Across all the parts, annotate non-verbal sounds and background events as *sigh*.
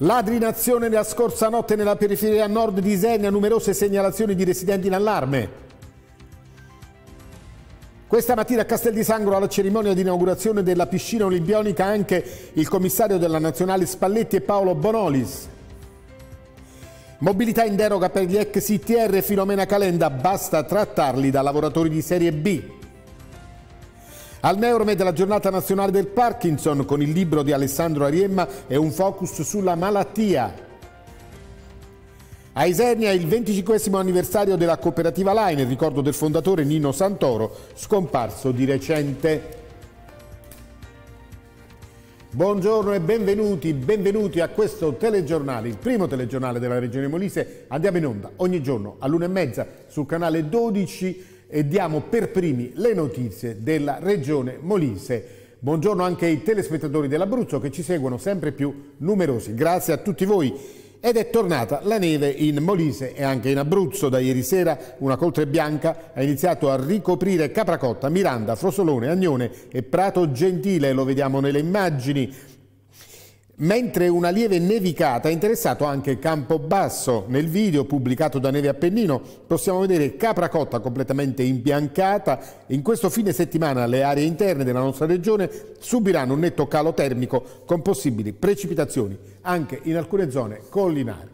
Ladri in azione la scorsa notte nella periferia nord di Senia, numerose segnalazioni di residenti in allarme. Questa mattina a Castel di Sangro alla cerimonia di inaugurazione della piscina olimpionica anche il commissario della nazionale Spalletti e Paolo Bonolis. Mobilità in deroga per gli ex ITR Filomena Calenda, basta trattarli da lavoratori di serie B. Al Neuromed la giornata nazionale del Parkinson con il libro di Alessandro Ariemma e un focus sulla malattia. A Isenia il 25 anniversario della cooperativa Line, il ricordo del fondatore Nino Santoro, scomparso di recente. Buongiorno e benvenuti, benvenuti a questo telegiornale, il primo telegiornale della Regione Molise. Andiamo in onda ogni giorno alle 1.30 sul canale 12 e diamo per primi le notizie della regione Molise. Buongiorno anche ai telespettatori dell'Abruzzo che ci seguono sempre più numerosi. Grazie a tutti voi. Ed è tornata la neve in Molise e anche in Abruzzo. Da ieri sera una coltre bianca ha iniziato a ricoprire Capracotta, Miranda, Frosolone, Agnone e Prato Gentile. Lo vediamo nelle immagini. Mentre una lieve nevicata ha interessato anche Campobasso, nel video pubblicato da Neve Appennino possiamo vedere capra cotta completamente imbiancata. In questo fine settimana le aree interne della nostra regione subiranno un netto calo termico con possibili precipitazioni anche in alcune zone collinari.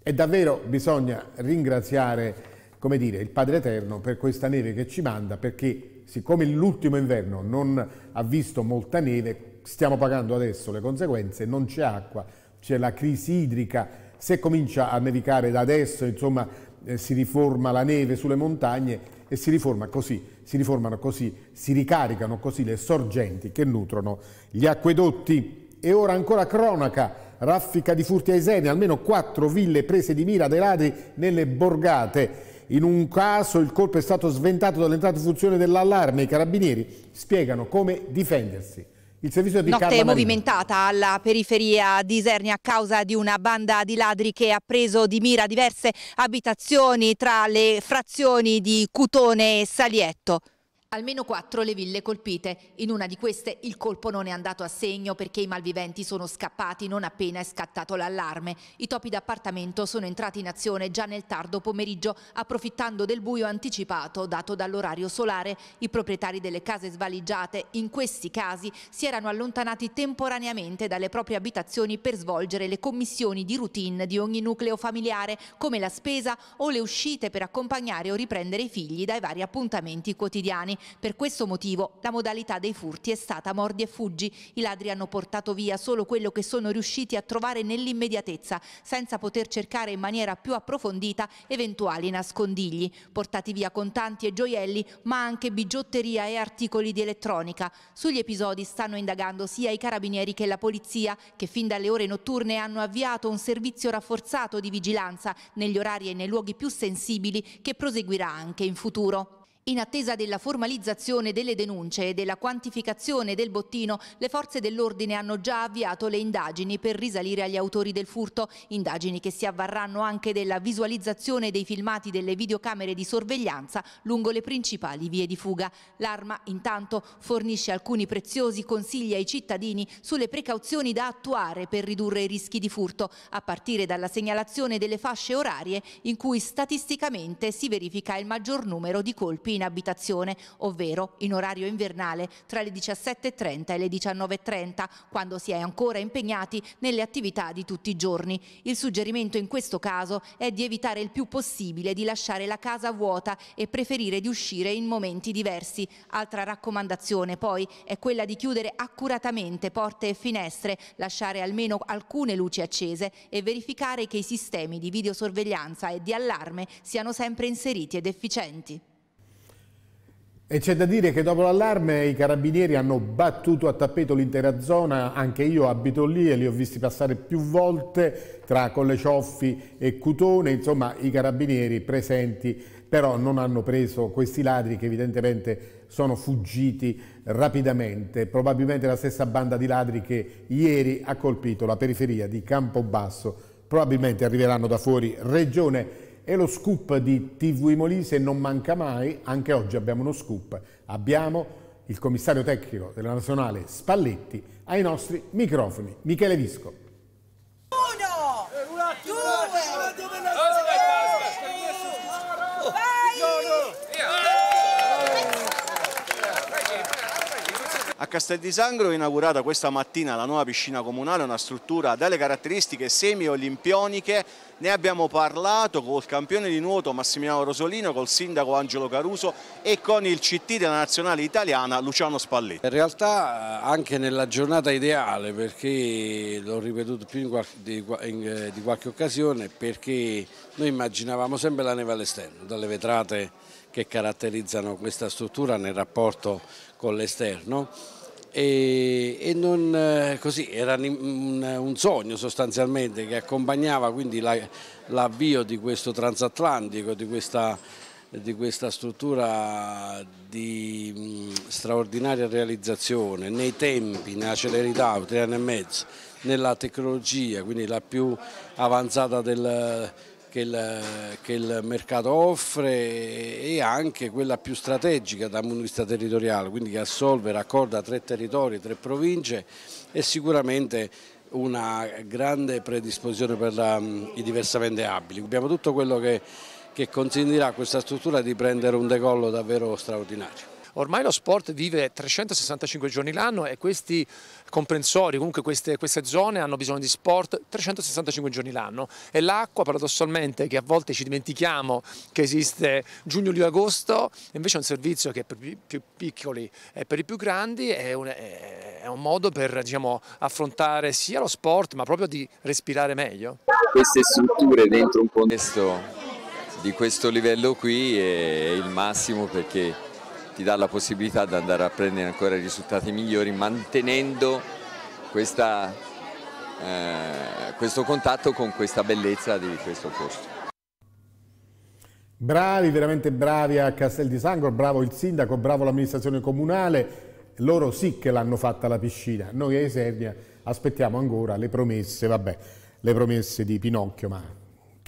E davvero bisogna ringraziare come dire, il Padre Eterno per questa neve che ci manda perché siccome l'ultimo inverno non ha visto molta neve stiamo pagando adesso le conseguenze, non c'è acqua, c'è la crisi idrica, se comincia a nevicare da adesso, insomma, eh, si riforma la neve sulle montagne e si riforma così, si riformano così, si ricaricano così le sorgenti che nutrono gli acquedotti. E ora ancora cronaca, raffica di furti ai seni, almeno quattro ville prese di mira dai ladri nelle borgate. In un caso il colpo è stato sventato dall'entrata in funzione dell'allarme. I carabinieri spiegano come difendersi. Il servizio di Notte movimentata alla periferia di Isernia a causa di una banda di ladri che ha preso di mira diverse abitazioni tra le frazioni di Cutone e Salietto. Almeno quattro le ville colpite. In una di queste il colpo non è andato a segno perché i malviventi sono scappati non appena è scattato l'allarme. I topi d'appartamento sono entrati in azione già nel tardo pomeriggio, approfittando del buio anticipato dato dall'orario solare. I proprietari delle case svaligiate, in questi casi, si erano allontanati temporaneamente dalle proprie abitazioni per svolgere le commissioni di routine di ogni nucleo familiare, come la spesa o le uscite per accompagnare o riprendere i figli dai vari appuntamenti quotidiani. Per questo motivo la modalità dei furti è stata mordi e fuggi. I ladri hanno portato via solo quello che sono riusciti a trovare nell'immediatezza, senza poter cercare in maniera più approfondita eventuali nascondigli. Portati via contanti e gioielli, ma anche bigiotteria e articoli di elettronica. Sugli episodi stanno indagando sia i carabinieri che la polizia, che fin dalle ore notturne hanno avviato un servizio rafforzato di vigilanza negli orari e nei luoghi più sensibili che proseguirà anche in futuro. In attesa della formalizzazione delle denunce e della quantificazione del bottino, le forze dell'ordine hanno già avviato le indagini per risalire agli autori del furto, indagini che si avvarranno anche della visualizzazione dei filmati delle videocamere di sorveglianza lungo le principali vie di fuga. L'arma intanto fornisce alcuni preziosi consigli ai cittadini sulle precauzioni da attuare per ridurre i rischi di furto, a partire dalla segnalazione delle fasce orarie in cui statisticamente si verifica il maggior numero di colpi in abitazione, ovvero in orario invernale tra le 17.30 e le 19.30, quando si è ancora impegnati nelle attività di tutti i giorni. Il suggerimento in questo caso è di evitare il più possibile di lasciare la casa vuota e preferire di uscire in momenti diversi. Altra raccomandazione poi è quella di chiudere accuratamente porte e finestre, lasciare almeno alcune luci accese e verificare che i sistemi di videosorveglianza e di allarme siano sempre inseriti ed efficienti. E c'è da dire che dopo l'allarme i carabinieri hanno battuto a tappeto l'intera zona, anche io abito lì e li ho visti passare più volte tra Collecioffi e Cutone, insomma i carabinieri presenti però non hanno preso questi ladri che evidentemente sono fuggiti rapidamente, probabilmente la stessa banda di ladri che ieri ha colpito la periferia di Campobasso, probabilmente arriveranno da fuori regione e lo scoop di TV Molise non manca mai, anche oggi abbiamo uno scoop. Abbiamo il commissario tecnico della nazionale Spalletti ai nostri microfoni, Michele Visco. Castel di Sangro è inaugurata questa mattina la nuova piscina comunale, una struttura dalle caratteristiche semi-olimpioniche. Ne abbiamo parlato col campione di nuoto Massimiliano Rosolino, col sindaco Angelo Caruso e con il CT della nazionale italiana Luciano Spalletti. In realtà eh, anche nella giornata ideale, perché l'ho ripetuto più in qualche, di, in, eh, di qualche occasione, perché noi immaginavamo sempre la neve all'esterno, dalle vetrate che caratterizzano questa struttura nel rapporto con l'esterno e, e non, eh, così, era un, un, sogno sostanzialmente che accompagnava quindi l'avvio di questo transatlantico, di questa, di questa struttura di straordinaria realizzazione nei tempi, nella celerità, tre anni e mezzo, nella tecnologia, quindi la più avanzata del che il, che il, mercato offre e anche quella più strategica dal punto di vista territoriale, quindi che assolve, raccorda tre territori, tre province e sicuramente una grande predisposizione per la, i diversamente abili. Abbiamo tutto quello che, che consentirà a questa struttura di prendere un decollo davvero straordinario. Ormai lo sport vive 365 giorni l'anno e questi comprensori, comunque queste, queste zone hanno bisogno di sport 365 giorni l'anno e l'acqua paradossalmente che a volte ci dimentichiamo che esiste giugno, luglio, agosto, invece è un servizio che per i più piccoli e per i più grandi è un, è un modo per diciamo, affrontare sia lo sport ma proprio di respirare meglio. Queste strutture dentro un contesto di questo livello qui è il massimo perché ti dà la possibilità di andare a prendere ancora risultati migliori mantenendo questa, eh, questo contatto con questa bellezza di questo posto. Bravi, veramente bravi a Castel di Sangro, bravo il sindaco, bravo l'amministrazione comunale, loro sì che l'hanno fatta la piscina, noi a Esernia aspettiamo ancora le promesse, vabbè, le promesse di Pinocchio, ma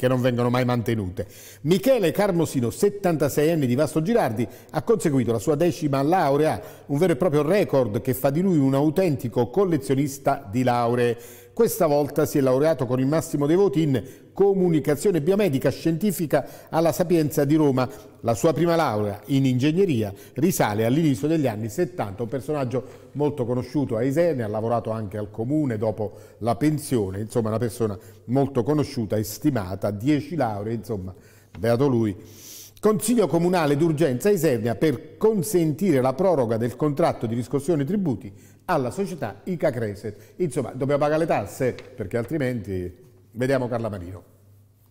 che non vengono mai mantenute. Michele Carmosino, 76 anni di Vasto Girardi, ha conseguito la sua decima laurea, un vero e proprio record che fa di lui un autentico collezionista di lauree. Questa volta si è laureato con il massimo dei voti in comunicazione biomedica scientifica alla Sapienza di Roma. La sua prima laurea in ingegneria risale all'inizio degli anni 70, un personaggio molto conosciuto a Isene, ha lavorato anche al comune dopo la pensione, insomma una persona molto conosciuta e stimata, Dieci lauree, insomma, beato lui. Consiglio Comunale d'urgenza Isernia per consentire la proroga del contratto di riscossione tributi alla società ICA Creset. Insomma, dobbiamo pagare le tasse perché altrimenti vediamo Carla Marino.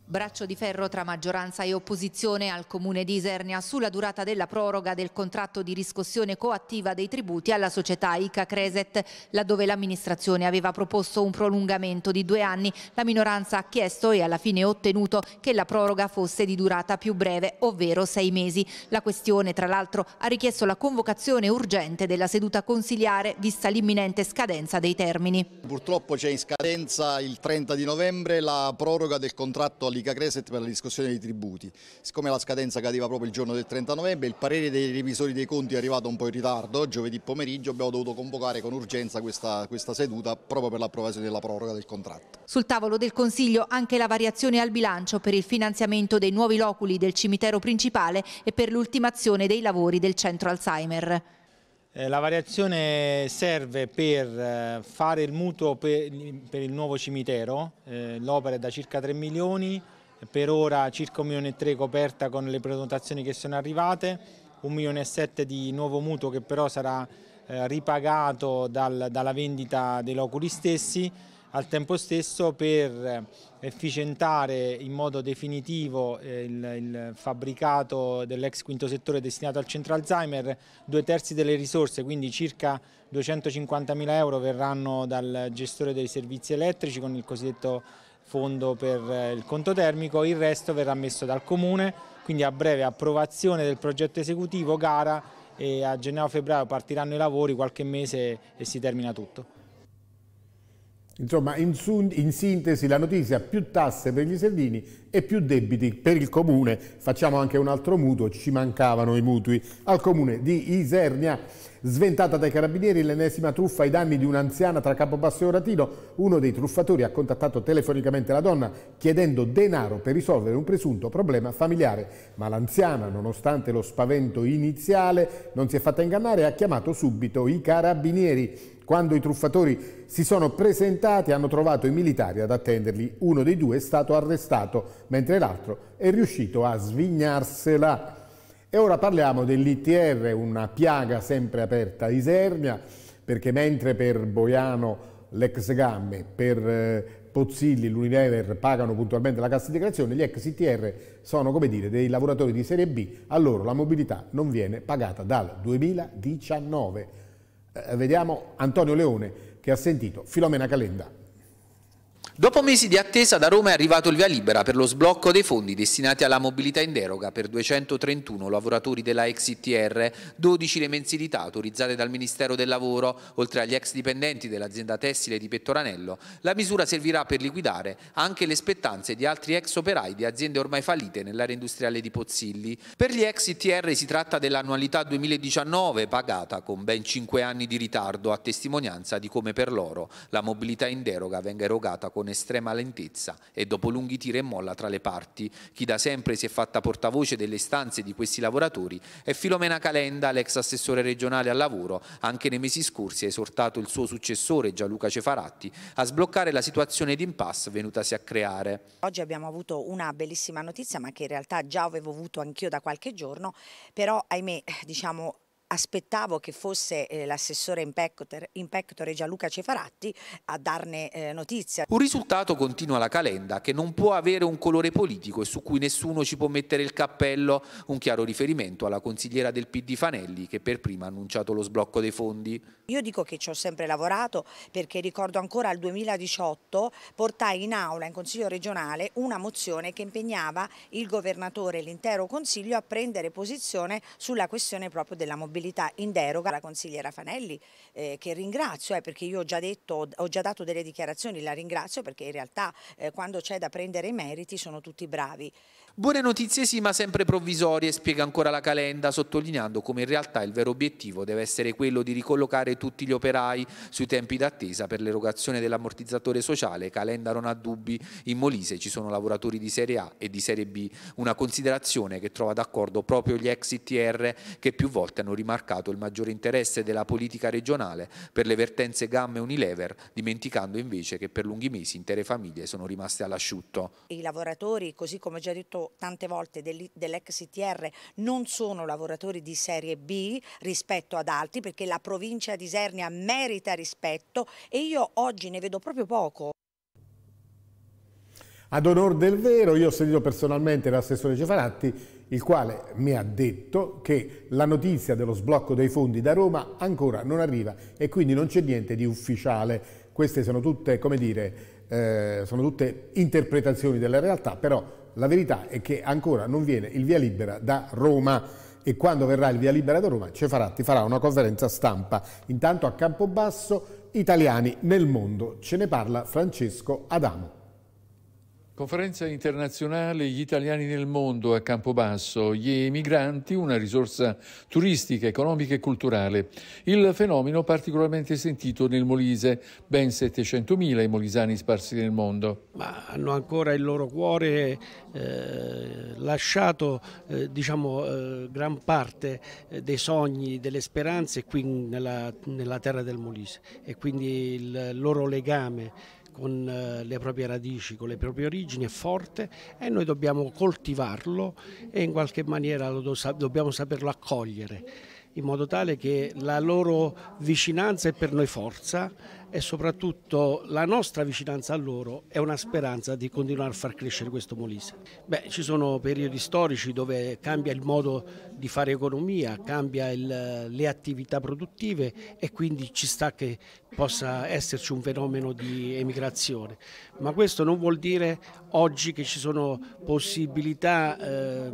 Braccio di ferro tra maggioranza e opposizione al comune di Isernia sulla durata della proroga del contratto di riscossione coattiva dei tributi alla società ICA Creset, laddove l'amministrazione aveva proposto un prolungamento di due anni. La minoranza ha chiesto e alla fine ottenuto che la proroga fosse di durata più breve, ovvero sei mesi. La questione, tra l'altro, ha richiesto la convocazione urgente della seduta consiliare vista l'imminente scadenza dei termini. Purtroppo c'è in scadenza il 30 di novembre la proroga del contratto all'interno Repubblica Creset per la discussione dei tributi. Siccome la scadenza cadeva proprio il giorno del 30 novembre, il parere dei revisori dei conti è arrivato un po' in ritardo, giovedì pomeriggio abbiamo dovuto convocare con urgenza questa, questa seduta proprio per l'approvazione della proroga del contratto. Sul tavolo del Consiglio anche la variazione al bilancio per il finanziamento dei nuovi loculi del cimitero principale e per l'ultimazione dei lavori del centro Alzheimer. Eh, la variazione serve per eh, fare il mutuo per, il nuovo cimitero, eh, l'opera è da circa 3 milioni, per ora circa 1 milione e 3 coperta con le prenotazioni che sono arrivate, 1 milione e 7 di nuovo mutuo che però sarà ripagato dalla vendita dei loculi stessi al tempo stesso per eh, efficientare in modo definitivo eh, il, il fabbricato dell'ex quinto settore destinato al centro Alzheimer, due terzi delle risorse, quindi circa 250 mila euro verranno dal gestore dei servizi elettrici con il cosiddetto fondo per eh, il conto termico, il resto verrà messo dal comune, quindi a breve approvazione del progetto esecutivo, gara e a gennaio-febbraio partiranno i lavori qualche mese e si termina tutto. Insomma, in, in, sintesi la notizia, più tasse per gli Sardini e più debiti per il Comune. Facciamo anche un altro mutuo, ci mancavano i mutui al Comune di Isernia. Sventata dai carabinieri l'ennesima truffa ai danni di un'anziana tra Capobasso e Oratino, uno dei truffatori ha contattato telefonicamente la donna chiedendo denaro per risolvere un presunto problema familiare. Ma l'anziana, nonostante lo spavento iniziale, non si è fatta ingannare e ha chiamato subito i carabinieri. Quando i truffatori si sono presentati hanno trovato i militari ad attenderli. Uno dei due è stato arrestato, mentre l'altro è riuscito a svignarsela. E ora parliamo dell'ITR, una piaga sempre aperta a Isernia, perché mentre per Boiano l'ex Gamme, per eh, Pozzilli, l'Unilever pagano puntualmente la cassa integrazione, gli ex ITR sono come dire dei lavoratori di serie B, a loro la mobilità non viene pagata dal 2019. Eh, vediamo Antonio Leone che ha sentito Filomena Calenda. Dopo mesi di attesa da Roma è arrivato il via libera per lo sblocco dei fondi destinati alla mobilità in deroga per 231 lavoratori della ex ITR, 12 le mensilità autorizzate dal Ministero del Lavoro, oltre agli ex dipendenti dell'azienda tessile di Pettoranello. La misura servirà per liquidare anche le spettanze di altri ex operai di aziende ormai fallite nell'area industriale di Pozzilli. Per gli ex ITR si tratta dell'annualità 2019 pagata con ben 5 anni di ritardo a testimonianza di come per loro la mobilità in deroga venga erogata con estrema lentezza e dopo lunghi tiri e molla tra le parti. Chi da sempre si è fatta portavoce delle istanze di questi lavoratori è Filomena Calenda, l'ex assessore regionale al lavoro, anche nei mesi scorsi ha esortato il suo successore Gianluca Cefaratti a sbloccare la situazione di impasse venutasi a creare. Oggi abbiamo avuto una bellissima notizia ma che in realtà già avevo avuto anch'io da qualche giorno, però ahimè diciamo aspettavo che fosse eh, l'assessore in, pectore Gianluca Cefaratti a darne eh, notizia. Un risultato continua la calenda che non può avere un colore politico e su cui nessuno ci può mettere il cappello, un chiaro riferimento alla consigliera del PD Fanelli che per prima ha annunciato lo sblocco dei fondi. Io dico che ci ho sempre lavorato perché ricordo ancora al 2018 portai in aula in Consiglio regionale una mozione che impegnava il governatore e l'intero Consiglio a prendere posizione sulla questione proprio della mobilità disponibilità in deroga alla consigliera Fanelli eh, che ringrazio eh, perché io ho già, detto, ho già dato delle dichiarazioni, la ringrazio perché in realtà eh, quando c'è da prendere i meriti sono tutti bravi. Buone notizie sì, ma sempre provvisorie, spiega ancora la Calenda, sottolineando come in realtà il vero obiettivo deve essere quello di ricollocare tutti gli operai sui tempi d'attesa per l'erogazione dell'ammortizzatore sociale. Calenda non ha dubbi, in Molise ci sono lavoratori di Serie A e di Serie B, una considerazione che trova d'accordo proprio gli ex ITR che più volte hanno rimarcato il maggiore interesse della politica regionale per le vertenze gamme Unilever, dimenticando invece che per lunghi mesi intere famiglie sono rimaste all'asciutto. I lavoratori, così come già detto parlato tante volte dell'ex dell'ExITR, non sono lavoratori di serie B rispetto ad altri perché la provincia di Isernia merita rispetto e io oggi ne vedo proprio poco. Ad onore del vero, io ho sentito personalmente l'assessore Cefaratti, il quale mi ha detto che la notizia dello sblocco dei fondi da Roma ancora non arriva e quindi non c'è niente di ufficiale. Queste sono tutte, come dire, eh, sono tutte interpretazioni della realtà, però la verità è che ancora non viene il via libera da Roma e quando verrà il via libera da Roma ti farà una conferenza stampa. Intanto a Campobasso italiani nel mondo. Ce ne parla Francesco Adamo. Conferenza internazionale Gli italiani nel mondo a Campobasso, gli emigranti una risorsa turistica, economica e culturale. Il fenomeno particolarmente sentito nel Molise, ben 700.000 i molisani sparsi nel mondo. Ma hanno ancora il loro cuore eh, lasciato eh, diciamo, eh, gran parte eh, dei sogni, delle speranze qui nella, nella terra del Molise e quindi il loro legame con eh, le proprie radici, con le proprie origini, è forte e noi dobbiamo coltivarlo e in qualche maniera do, dobbiamo saperlo accogliere in modo tale che la loro vicinanza è per noi forza e soprattutto la nostra vicinanza a loro è una speranza di continuare a far crescere questo Molise. Beh, ci sono periodi storici dove cambia il modo di fare economia, cambia il, le attività produttive e quindi ci sta che possa esserci un fenomeno di emigrazione, ma questo non vuol dire oggi che ci sono possibilità eh,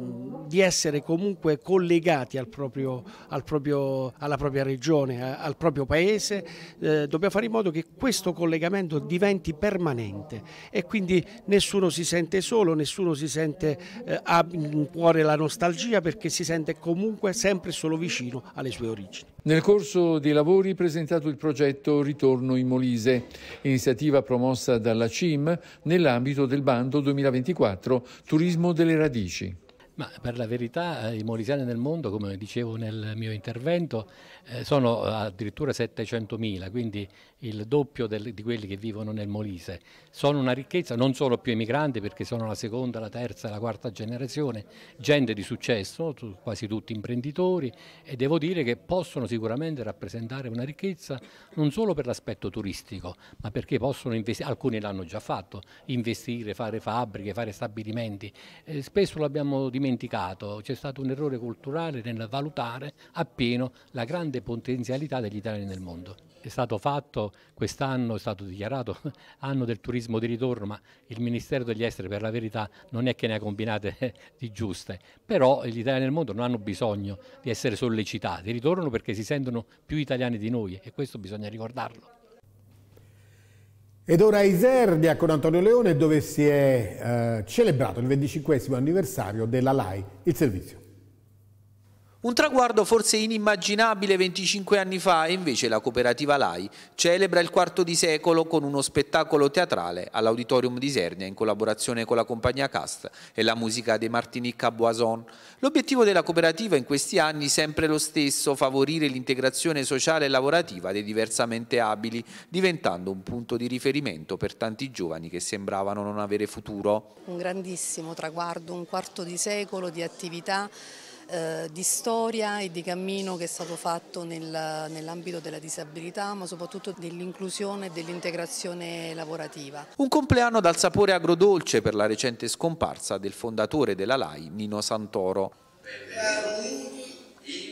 di essere comunque collegati al proprio, al proprio, alla propria regione, al proprio paese, eh, dobbiamo fare in modo modo che questo collegamento diventi permanente e quindi nessuno si sente solo, nessuno si sente eh, ha in cuore la nostalgia perché si sente comunque sempre solo vicino alle sue origini. Nel corso dei lavori presentato il progetto Ritorno in Molise, iniziativa promossa dalla CIM nell'ambito del bando 2024 Turismo delle radici. Ma per la verità eh, i mauritiani nel mondo, come dicevo nel mio intervento, eh, sono eh, addirittura 700.000, quindi il doppio del, di quelli che vivono nel Molise. Sono una ricchezza, non solo più emigranti perché sono la seconda, la terza, la quarta generazione, gente di successo, quasi tutti imprenditori e devo dire che possono sicuramente rappresentare una ricchezza non solo per l'aspetto turistico, ma perché possono investire, alcuni l'hanno già fatto, investire, fare fabbriche, fare stabilimenti. spesso l'abbiamo dimenticato dimenticato, c'è stato un errore culturale nel valutare appieno la grande potenzialità degli italiani nel mondo. È stato fatto quest'anno, è stato dichiarato *laughs* anno del turismo di ritorno, ma il Ministero degli Esteri per la verità non è che ne ha combinate *laughs* di giuste, però gli italiani nel mondo non hanno bisogno di essere sollecitati, ritornano perché si sentono più italiani di noi e questo bisogna ricordarlo. Ed ora a Isernia con Antonio Leone dove si è eh, celebrato il 25 anniversario della LAI, il servizio. Un traguardo forse inimmaginabile 25 anni fa e invece la cooperativa LAI celebra il quarto di secolo con uno spettacolo teatrale all'Auditorium di Sernia in collaborazione con la compagnia Cast e la musica dei Martinica Boison. L'obiettivo della cooperativa in questi anni è sempre lo stesso, favorire l'integrazione sociale e lavorativa dei diversamente abili, diventando un punto di riferimento per tanti giovani che sembravano non avere futuro. Un grandissimo traguardo, un quarto di secolo di attività eh, di storia e di cammino che è stato fatto nel, nell'ambito della disabilità ma soprattutto dell'inclusione e dell'integrazione lavorativa. Un compleanno dal sapore agrodolce per la recente scomparsa del fondatore della LAI Nino Santoro. Benvenuti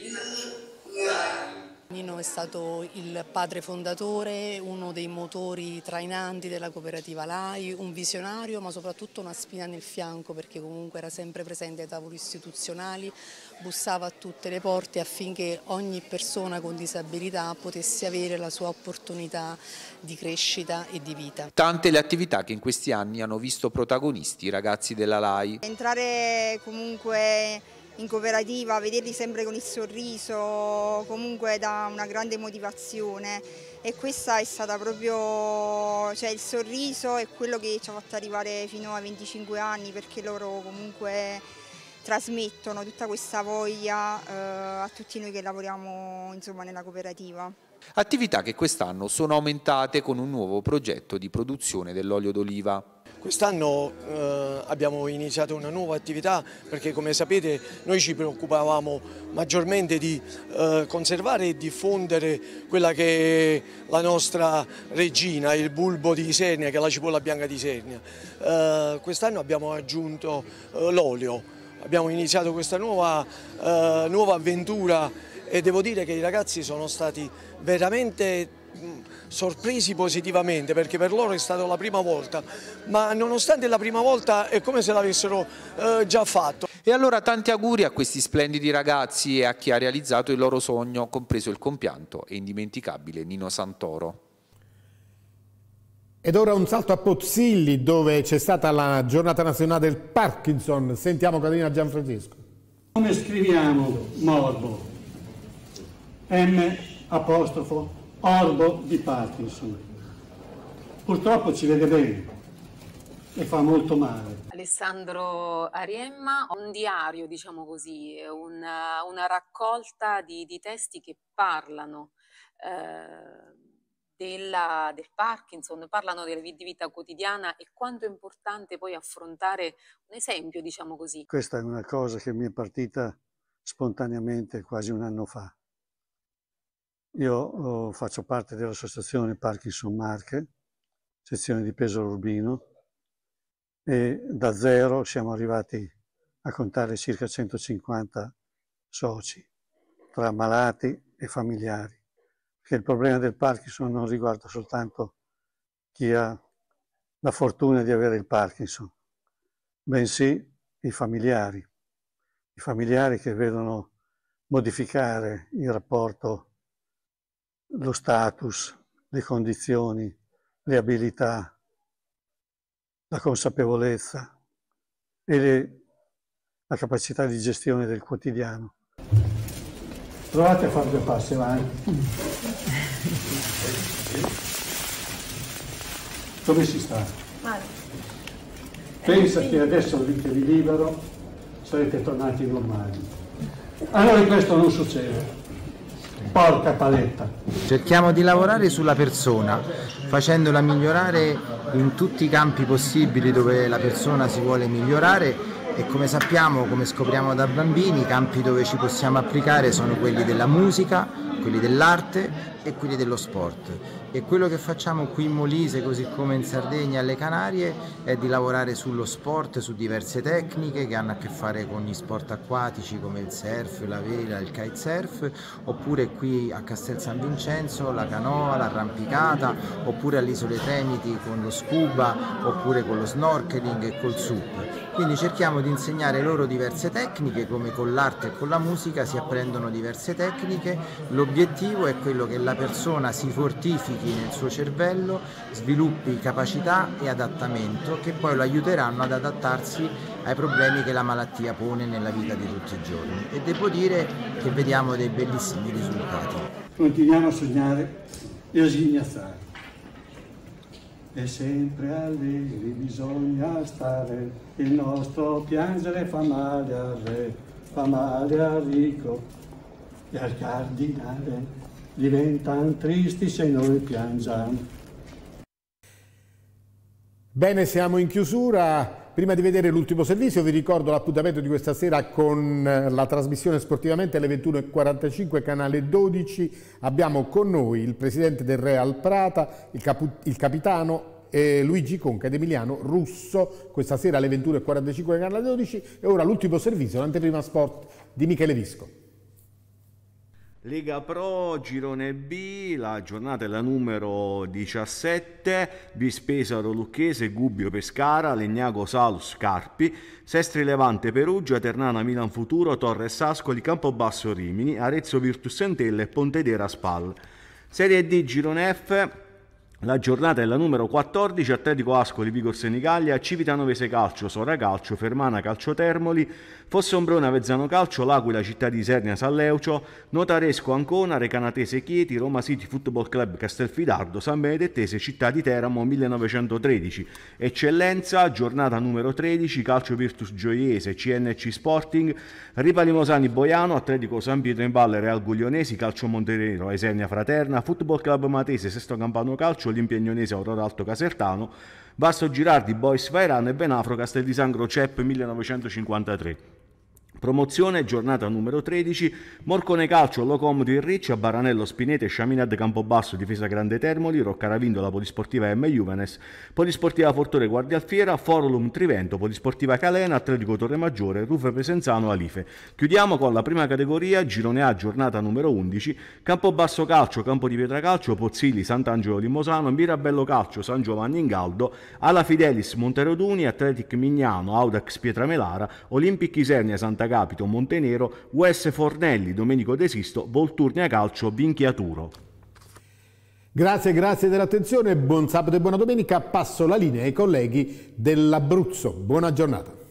in LAI. Nino è stato il padre fondatore, uno dei motori trainanti della cooperativa LAI, un visionario ma soprattutto una spina nel fianco perché comunque era sempre presente ai tavoli istituzionali, bussava a tutte le porte affinché ogni persona con disabilità potesse avere la sua opportunità di crescita e di vita. Tante le attività che in questi anni hanno visto protagonisti i ragazzi della LAI. Entrare comunque in cooperativa, vederli sempre con il sorriso comunque dà una grande motivazione e questa è stata proprio, cioè il sorriso è quello che ci ha fatto arrivare fino ai 25 anni perché loro comunque trasmettono tutta questa voglia eh, a tutti noi che lavoriamo insomma, nella cooperativa. Attività che quest'anno sono aumentate con un nuovo progetto di produzione dell'olio d'oliva. Quest'anno eh, abbiamo iniziato una nuova attività perché come sapete noi ci preoccupavamo maggiormente di eh, conservare e diffondere quella che è la nostra regina, il bulbo di Isernia, che è la cipolla bianca di Isernia. Eh, Quest'anno abbiamo aggiunto eh, l'olio, abbiamo iniziato questa nuova, eh, nuova avventura e devo dire che i ragazzi sono stati veramente sorpresi positivamente perché per loro è stata la prima volta, ma nonostante la prima volta è come se l'avessero eh, già fatto. E allora tanti auguri a questi splendidi ragazzi e a chi ha realizzato il loro sogno, compreso il compianto e indimenticabile Nino Santoro. Ed ora un salto a Pozzilli dove c'è stata la giornata nazionale del Parkinson. Sentiamo Caterina Gianfrancesco. Come scriviamo morbo? M apostrofo orbo di Parkinson. Purtroppo ci vede bene e fa molto male. Alessandro Ariemma, un diario, diciamo così, una, una raccolta di, di, testi che parlano eh, della, del Parkinson, parlano della vita quotidiana e quanto è importante poi affrontare un esempio, diciamo così. Questa è una cosa che mi è partita spontaneamente quasi un anno fa io oh, faccio parte dell'associazione Parkinson Marche, sezione di Pesaro Urbino, e da zero siamo arrivati a contare circa 150 soci, tra malati e familiari, perché il problema del Parkinson non riguarda soltanto chi ha la fortuna di avere il Parkinson, bensì i familiari, i familiari che vedono modificare il rapporto lo status, le condizioni, le abilità, la consapevolezza e le, la capacità di gestione del quotidiano. Provate a fare due passi avanti. Dove si sta? Male. Pensa che adesso avete libero, sarete tornati normali. Allora questo non succede. Porca paletta. Cerchiamo di lavorare sulla persona, facendola migliorare in tutti i campi possibili dove la persona si vuole migliorare e come sappiamo, come scopriamo da bambini, i campi dove ci possiamo applicare sono quelli della musica, quelli dell'arte e quelli dello sport e quello che facciamo qui in Molise così come in Sardegna e alle Canarie è di lavorare sullo sport, su diverse tecniche che hanno a che fare con gli sport acquatici come il surf, la vela, il kitesurf oppure qui a Castel San Vincenzo la canoa, l'arrampicata oppure all'isola isole Tremiti con lo scuba oppure con lo snorkeling e col sup. Quindi cerchiamo di insegnare loro diverse tecniche come con l'arte e con la musica si apprendono diverse tecniche, l'obiettivo è quello che la persona si fortifichi carichi nel suo cervello, sviluppi capacità e adattamento che poi lo aiuteranno ad adattarsi ai problemi che la malattia pone nella vita di tutti i giorni e devo dire che vediamo dei bellissimi risultati. Continuiamo a sognare e a sghignazzare. E sempre allegri bisogna stare, il nostro piangere fa male al re, fa male al ricco e al cardinale diventan tristi se noi piangiamo. Bene, siamo in chiusura. Prima di vedere l'ultimo servizio vi ricordo l'appuntamento di questa sera con la trasmissione sportivamente alle 21.45 canale 12. Abbiamo con noi il presidente del Real Prata, il, capu, il capitano eh, Luigi Conca ed Emiliano Russo questa sera alle 21.45 canale 12 e ora l'ultimo servizio, l'anteprima sport di Michele Visco. Lega Pro, girone B, la giornata è la numero 17, Bispesaro Lucchese, Gubbio Pescara, Legnago Salus Scarpi, Sestri Levante Perugia, Ternana Milan Futuro, Torre Sascoli, Campobasso Rimini, Arezzo Virtus Entella e Pontedera Spal. Serie D, girone F, la giornata è la numero 14, Atletico Ascoli, Vigor Senigallia, Civitanove Calcio, Sora Calcio, Fermana Calcio Termoli, Fossombrona Avezzano Calcio, L'Aquila Città di Isernia Salleucio, Notaresco Ancona, Recanatese Chieti, Roma City Football Club Castelfidardo, San Benedettese Città di Teramo 1913. Eccellenza, giornata numero 13, Calcio Virtus Gioiese, CNC Sporting, Ripa Limosani Boiano, Atletico San Pietro in Valle, Real Guglionesi, Calcio Monterero, Isernia Fraterna, Football Club Matese, Sesto Campano Calcio, l'impegnonese Aurora Alto Casertano, Basso Girardi, Bois Vairano e Benafro Castel di Sangro CEP 1953. Promozione, giornata numero 13, Morcone Calcio, Locom Ricci, Baranello, Spinete, Sciaminad, Campobasso, Difesa Grande Termoli, Roccaravindola, Polisportiva M. Juvenes, Polisportiva Fortore Guardia Alfiera, Forlum Trivento, Polisportiva Calena, Atletico Torremaggiore, Rufe Presenzano, Alife. Chiudiamo con la prima categoria, Girone A, giornata numero 11, Campobasso Calcio, Campo di Pietra Calcio, Pozzilli, Sant'Angelo di Mosano, Mirabello Calcio, San Giovanni in Galdo, Ala Fidelis, Monteroduni, Atletic Mignano, Audax Pietramelara, Olimpic Isernia, Santa Caterina, Agapito Montenero, US Fornelli, Domenico De Sisto, Volturnia Calcio, Vinchiaturo. Grazie, grazie dell'attenzione, buon sabato e buona domenica. Passo la linea ai colleghi dell'Abruzzo. Buona giornata.